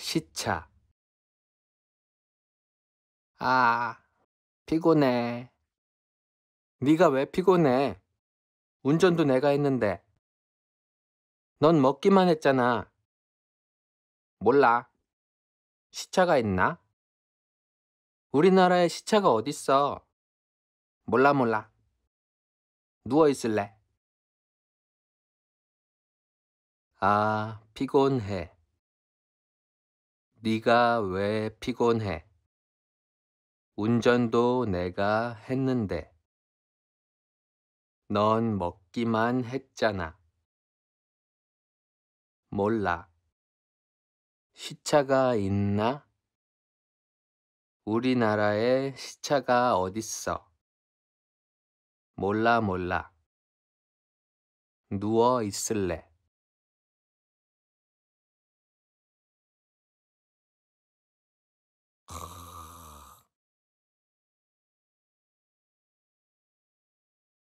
시차 아, 피곤해. 네가 왜 피곤해? 운전도 내가 했는데. 넌 먹기만 했잖아. 몰라. 시차가 있나? 우리나라에 시차가 어딨어? 몰라 몰라. 누워 있을래? 아, 피곤해. 네가 왜 피곤해? 운전도 내가 했는데. 넌 먹기만 했잖아. 몰라. 시차가 있나? 우리나라에 시차가 어딨어? 몰라 몰라. 누워 있을래.